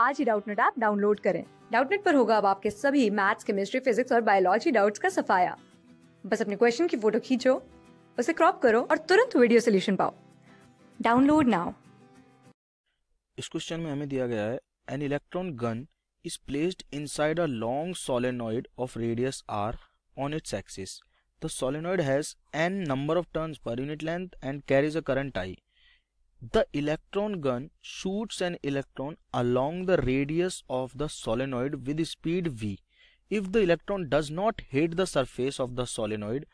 आज ही Doubtnut app download करें डाउटनेट पर होगा अब आपके सभी मैथ्स केमिस्ट्री फिजिक्स और बायोलॉजी डाउट्स का सफाया बस अपने क्वेश्चन की फोटो खींचो उसे क्रॉप करो और तुरंत वीडियो सोल्यूशन पाओ डाउनलोड नाउ इस क्वेश्चन में हमें दिया गया है an electron gun is placed inside a long solenoid of radius R on its axis the solenoid has n number of turns per unit length and carries a current I the electron gun shoot an electron along the radius of the solenoid with speed v if the electron does not hit the surface of the solenoid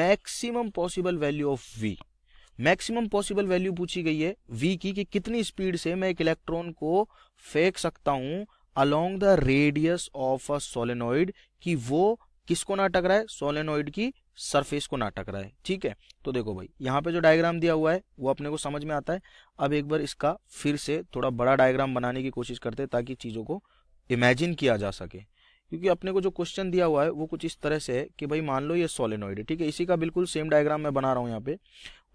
maximum possible value of v maximum possible value पूछी गई है we की कि कितनी speed से मैं एक electron को फेंक सकता हूं along the radius of a solenoid कि वो किसको ना टकरा है सोलेनोइड की सरफेस को ना टकरा है ठीक है तो देखो भाई यहाँ पे जो डायग्राम दिया हुआ है वो अपने को समझ में आता है अब एक बार इसका फिर से थोड़ा बड़ा डायग्राम बनाने की कोशिश करते हैं ताकि चीज़ों को इमेजिन किया जा सके क्योंकि अपने को जो क्वेश्चन दिया हुआ है वो कुछ इस तरह से है कि भाई मान लो ये सोलेनोइड है ठीक है इसी का बिल्कुल सेम डायग्राम मैं बना रहा हूँ यहाँ पे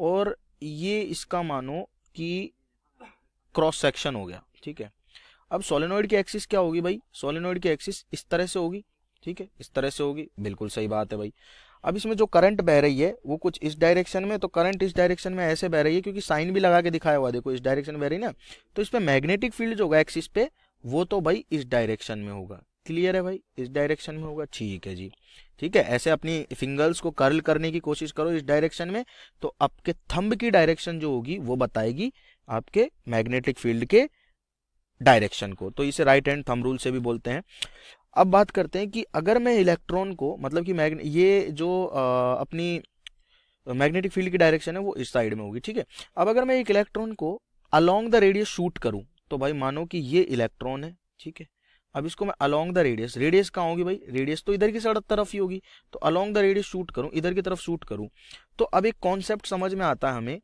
और ये इसका मानो कि क्रॉस सेक्शन हो गया ठीक है अब सोलेनोइड की एक्सिस क्या होगी भाई सोलेनोइड की एक्सिस इस तरह से होगी ठीक है इस तरह से होगी बिल्कुल सही बात है भाई अब इसमें जो करंट बह रही है वो कुछ इस डायरेक्शन में तो करंट इस डायरेक्शन में ऐसे बह रही है क्योंकि साइन भी लगा के दिखाया हुआ देखो इस डायरेक्शन बह रही ना तो इसमें मैग्नेटिक फील्ड जो होगा एक्सिस पे वो तो भाई इस डायरेक्शन में होगा क्लियर है भाई इस डायरेक्शन में होगा ठीक है जी ठीक है ऐसे अपनी फिंगर्स को कर्ल करने की कोशिश करो इस डायरेक्शन में तो आपके थंब की डायरेक्शन जो होगी वो बताएगी आपके मैग्नेटिक फील्ड के डायरेक्शन को तो इसे राइट हैंड थंब रूल से भी बोलते हैं अब बात करते हैं कि अगर मैं इलेक्ट्रॉन को मतलब कि मैग्ने ये जो आ, अपनी मैग्नेटिक फील्ड की डायरेक्शन है वो इस साइड में होगी ठीक है अब अगर मैं एक इलेक्ट्रॉन को अलोंग द रेडियस शूट करूं तो भाई मानो कि ये इलेक्ट्रॉन है ठीक है अब इसको मैं अलोंग द रेडियस रेडियस कहाँ होगी भाई रेडियस तो इधर की सड़क तरफ ही होगी तो अलोंग द रेडियस शूट करूँ इधर की तरफ शूट करूँ तो अब एक कॉन्सेप्ट समझ में आता है हमें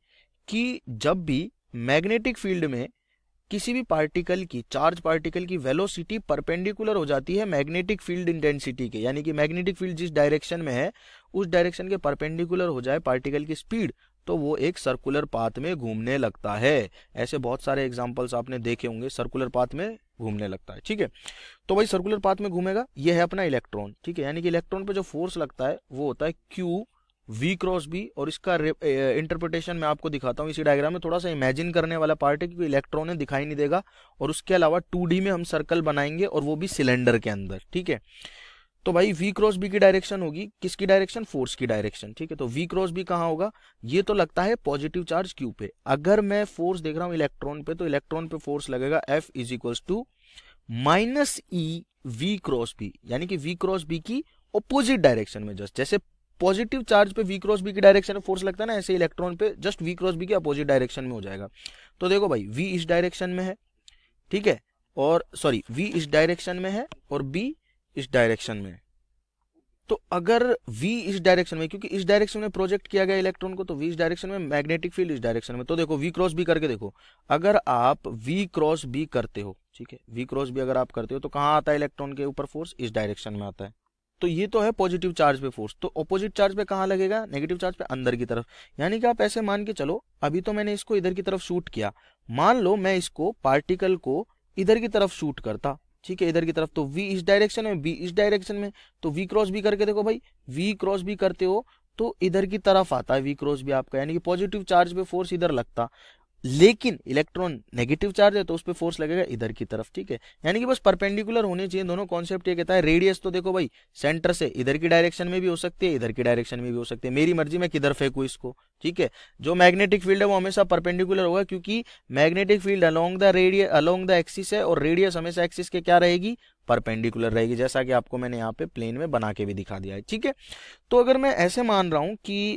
कि जब भी मैग्नेटिक फील्ड में किसी भी पार्टिकल की चार्ज पार्टिकल की वेलोसिटी परपेंडिकुलर हो जाती है मैग्नेटिक फील्ड इंटेंसिटी के यानी कि मैग्नेटिक फील्ड जिस डायरेक्शन में है उस डायरेक्शन के परपेंडिकुलर हो जाए पार्टिकल की स्पीड तो वो एक सर्कुलर पाथ में घूमने लगता है ऐसे बहुत सारे एग्जाम्पल्स आपने देखे होंगे सर्कुलर पाथ में घूमने लगता है ठीक है तो भाई सर्कुलर पाथ में घूमेगा ये है अपना इलेक्ट्रॉन ठीक है यानी कि इलेक्ट्रॉन पे जो फोर्स लगता है वो होता है क्यू वी क्रॉस बी और इसका इंटरप्रिटेशन मैं आपको दिखाता हूँ इसी डायग्राम में थोड़ा सा इमेजिन करने वाला पार्ट है क्योंकि इलेक्ट्रॉन है दिखाई नहीं देगा और उसके अलावा टू में हम सर्कल बनाएंगे और वो भी सिलेंडर के अंदर ठीक है तो भाई V क्रॉस B की डायरेक्शन होगी किसकी डायरेक्शन फोर्स की डायरेक्शन ठीक है तो वी क्रॉस बी कहाँ होगा ये तो लगता है पॉजिटिव चार्ज क्यू पे अगर मैं फोर्स देख रहा हूँ इलेक्ट्रॉन पे तो इलेक्ट्रॉन पे फोर्स लगेगा F is equal to minus e v cross B यानी कि वी क्रॉस बी की ओपोजिट डायरेक्शन में जस्ट जैसे पॉजिटिव चार्ज पे वी क्रॉस बी की डायरेक्शन में फोर्स लगता है ना ऐसे इलेक्ट्रॉन पे जस्ट वी क्रॉस बी के अपोजिट डायरेक्शन में हो जाएगा तो देखो भाई वी इस डायरेक्शन में है ठीक है और सॉरी वी इस डायरेक्शन में है और बी इस डायरेक्शन में है तो अगर v इस डायरेक्शन में क्योंकि इस डायरेक्शन में प्रोजेक्ट किया गया इलेक्ट्रॉन को तो v इस डायरेक्शन में मैग्नेटिक फील्ड इस डायरेक्शन में तो देखो v क्रॉस b करके देखो अगर आप v क्रॉस b करते हो ठीक है v क्रॉस b अगर आप करते हो तो कहां आता है इलेक्ट्रॉन के ऊपर फोर्स इस डायरेक्शन में आता है तो ये तो है पॉजिटिव चार्ज पे फोर्स तो ऑपोजिट चार्ज पे कहाँ लगेगा नेगेटिव चार्ज पे अंदर की तरफ यानी कि आप ऐसे मान के चलो अभी तो मैंने इसको इधर की तरफ शूट किया मान लो मैं इसको पार्टिकल को इधर की तरफ शूट करता ठीक है इधर की तरफ तो v इस डायरेक्शन में b इस डायरेक्शन में तो v क्रॉस भी करके देखो भाई v क्रॉस भी करते हो तो इधर की तरफ आता है v क्रॉस भी आपका यानी कि पॉजिटिव चार्ज पे फोर्स इधर लगता लेकिन इलेक्ट्रॉन नेगेटिव चार्ज है तो उस पर फोर्स लगेगा इधर की तरफ ठीक है यानी कि बस परपेंडिकुलर होने चाहिए दोनों कॉन्सेप्ट ये कहता है रेडियस तो देखो भाई सेंटर से इधर की डायरेक्शन में भी हो सकती है इधर की डायरेक्शन में भी हो सकती है मेरी मर्जी मैं किधर फेंकू इसको ठीक है जो मैग्नेटिक फील्ड है वो हमेशा परपेंडिकुलर होगा क्योंकि magnetic field along the radius along the axis है और रेडियस हमेशा एक्सिस के क्या रहेगी परपेंडिकुलर रहेगी जैसा कि आपको मैंने यहाँ पे प्लेन में बना के भी दिखा दिया है ठीक है तो अगर मैं ऐसे मान रहा हूँ कि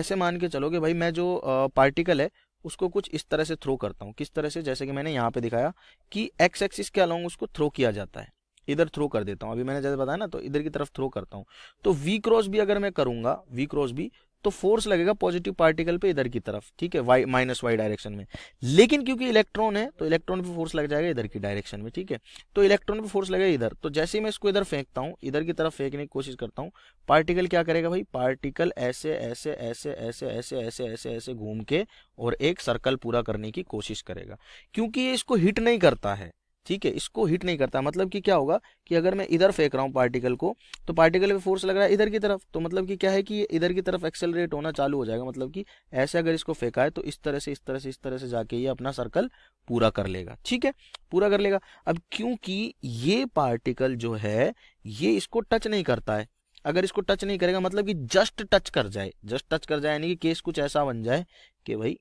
ऐसे मान के चलो कि भाई मैं जो पार्टिकल है उसको कुछ इस तरह से थ्रो करता हूँ किस तरह से जैसे कि मैंने यहाँ पे दिखाया कि एक्स एक्सिस के अलॉन्ग उसको थ्रो किया जाता है इधर थ्रो कर देता हूँ अभी मैंने जैसे बताया ना तो इधर की तरफ थ्रो करता हूँ तो वी क्रॉस भी अगर मैं करूंगा वी क्रॉस भी तो फोर्स लगेगा पॉजिटिव पार्टिकल पे इधर की तरफ ठीक है वाई माइनस वाई डायरेक्शन में लेकिन क्योंकि इलेक्ट्रॉन है तो इलेक्ट्रॉन पे फोर्स लग जाएगा इधर की डायरेक्शन में ठीक है तो इलेक्ट्रॉन पे फोर्स लगेगा इधर तो जैसे ही मैं इसको इधर फेंकता हूं इधर की तरफ फेंकने की कोशिश करता हूँ पार्टिकल क्या करेगा भाई पार्टिकल ऐसे ऐसे ऐसे ऐसे ऐसे ऐसे ऐसे ऐसे घूम के और एक सर्कल पूरा करने की कोशिश करेगा क्योंकि ये इसको हिट नहीं करता है ठीक है इसको हिट नहीं करता मतलब कि क्या होगा कि अगर मैं इधर फेंक रहा हूँ पार्टिकल को तो पार्टिकल पे फोर्स लग रहा है इधर की तरफ तो मतलब कि क्या है कि इधर की तरफ एक्सेलरेट होना चालू हो जाएगा मतलब कि ऐसे अगर इसको फेंका है तो इस तरह से इस तरह से इस तरह से जाके ये अपना सर्कल पूरा कर लेगा ठीक है पूरा कर लेगा अब क्योंकि ये पार्टिकल जो है ये इसको टच नहीं करता है अगर इसको टच नहीं करेगा मतलब कि जस्ट टच कर जाए जस्ट टच कर जाए यानी कि केस कुछ ऐसा बन जाए कि भाई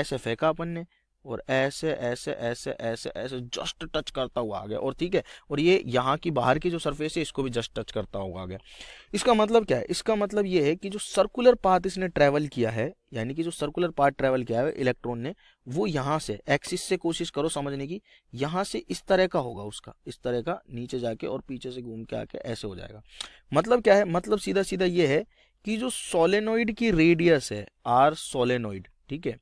ऐसे फेंका अपन ने और ऐसे ऐसे ऐसे ऐसे ऐसे जस्ट टच करता हुआ आ गया और ठीक है और ये यहाँ की बाहर की जो सरफेस है इसको भी जस्ट टच करता हुआ आ गया इसका मतलब क्या है इसका मतलब ये है कि जो सर्कुलर पाथ इसने ट्रेवल किया है यानी कि जो सर्कुलर पाथ ट्रेवल किया है इलेक्ट्रॉन ने वो यहाँ से एक्सिस से कोशिश करो समझने की यहाँ से इस तरह का होगा उसका इस तरह का नीचे जाके और पीछे से घूम के आके ऐसे हो जाएगा मतलब क्या है मतलब सीधा सीधा ये है कि जो सोलेनोइड की रेडियस है आर सोलेनोइड ठीक है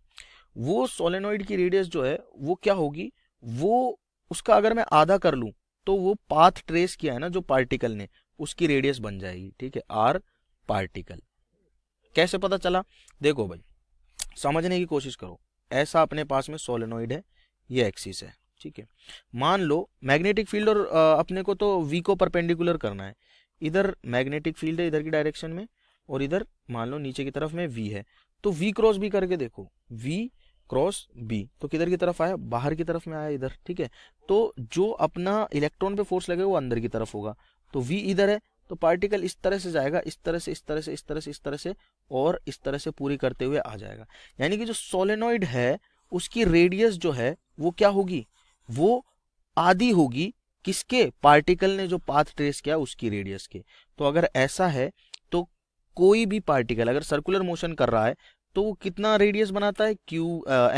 वो सोलेनोइड की रेडियस जो है वो क्या होगी वो उसका अगर मैं आधा कर लूँ तो वो पाथ ट्रेस किया है ना जो पार्टिकल ने उसकी रेडियस बन जाएगी ठीक है आर पार्टिकल कैसे पता चला देखो भाई समझने की कोशिश करो ऐसा अपने पास में सोलेनोइड है ये एक्सिस है ठीक है मान लो मैग्नेटिक फील्ड और अपने को तो वी को परपेंडिकुलर करना है इधर मैग्नेटिक फील्ड है इधर की डायरेक्शन में और इधर मान लो नीचे की तरफ में वी है तो वी क्रॉस भी करके देखो वी क्रॉस बी तो किधर की तरफ आया बाहर की तरफ में आया इधर ठीक है तो जो अपना इलेक्ट्रॉन पे फोर्स लगेगा वो अंदर की तरफ होगा तो वी इधर है तो पार्टिकल इस तरह से जाएगा इस तरह से इस तरह से इस तरह से इस तरह से और इस तरह से पूरी करते हुए आ जाएगा यानी कि जो सोलेनोइड है उसकी रेडियस जो है वो क्या होगी वो आधी होगी किसके पार्टिकल ने जो पाथ ट्रेस किया उसकी रेडियस के तो अगर ऐसा है तो कोई भी पार्टिकल अगर सर्कुलर मोशन कर रहा है तो वो कितना रेडियस बनाता है q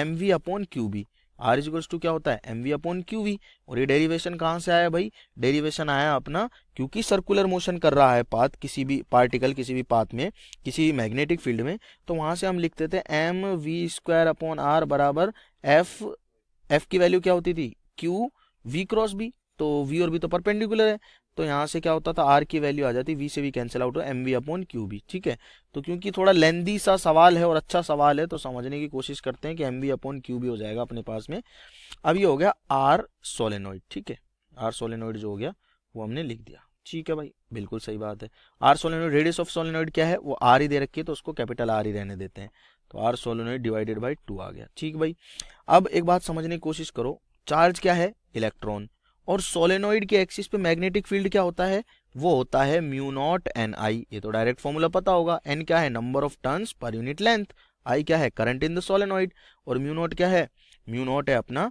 m v upon q B R is to क्या होता है m v upon q v और ये डेरिवेशन कहाँ से आया भाई डेरिवेशन आया अपना क्योंकि सर्कुलर मोशन कर रहा है पाथ किसी भी पार्टिकल किसी भी पाथ में किसी भी मैग्नेटिक फील्ड में तो वहां से हम लिखते थे m v square upon R बराबर एफ एफ की वैल्यू क्या होती थी क्यू वी क्रॉस बी तो वी और बी तो परपेंडिकुलर है तो यहाँ से क्या होता था आर की वैल्यू आ जाती वी से भी कैंसिल आउट हो एम वी अपॉन क्यू भी ठीक है तो क्योंकि थोड़ा लेंदी सा सवाल है और अच्छा सवाल है तो समझने की कोशिश करते हैं कि एम वी अपॉन क्यू भी हो जाएगा अपने पास में अब ये हो गया आर सोलेनोइड ठीक है आर सोलेनोइड जो हो गया वो हमने लिख दिया ठीक है भाई बिल्कुल सही बात है R solenoid radius of solenoid क्या है वो आर ही दे रखी है तो उसको कैपिटल आर ही रहने देते हैं तो R solenoid divided by two आ गया ठीक भाई अब एक बात समझने की कोशिश करो चार्ज क्या है इलेक्ट्रॉन और सोलेनोइड के एक्सिस पे मैग्नेटिक फील्ड क्या होता है वो होता है म्यू नॉट एन आई ये तो डायरेक्ट फॉर्मूला पता होगा एन क्या है number of turns per unit length I क्या है करंट इन द सोलेनोइड और म्यू नॉट क्या है म्यू नॉट है अपना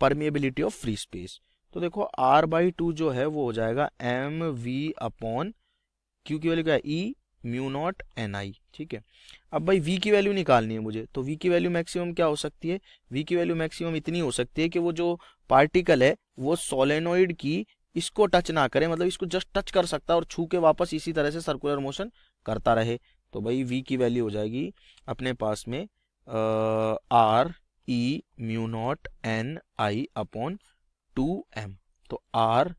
परमिएबिलिटी ऑफ फ्री स्पेस तो देखो आर बाई टू जो है वो हो जाएगा एम वी अपॉन क्यू की वैल्यू क्या है e e mu naught n I ठीक है अब भाई वी की वैल्यू निकालनी है मुझे तो वी की वैल्यू मैक्सिमम क्या हो सकती है वी की वैल्यू मैक्सिमम इतनी हो सकती है कि वो जो पार्टिकल है वो सोलेनोइड की इसको टच ना करे मतलब इसको जस्ट टच कर सकता है और छू के वापस इसी तरह से सर्कुलर मोशन करता रहे तो भाई वी की वैल्यू हो जाएगी अपने पास में R e mu naught n I upon two m तो आर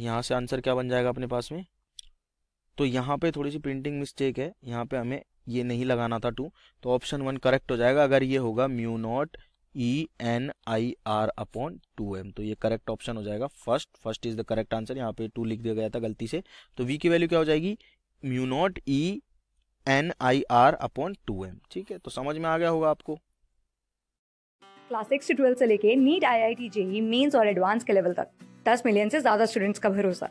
यहाँ से आंसर क्या बन जाएगा अपने पास में तो यहाँ पे थोड़ी सी प्रिंटिंग मिस्टेक है यहाँ पे हमें ये नहीं लगाना था टू तो ऑप्शन वन करेक्ट हो जाएगा अगर ये होगा mu naught e n I R upon two m तो ये करेक्ट ऑप्शन हो जाएगा first first is the correct answer यहाँ पे टू लिख दिया गया था गलती से तो वी की वैल्यू क्या हो जाएगी mu naught e n I R upon two m ठीक है तो समझ में आ गया होगा आपको क्लास सिक्स ट्वेल्थ से लेके NEET I I T JEE mains और एडवांस के लेवल तक दस मिलियन से ज्यादा स्टूडेंट्स का भरोसा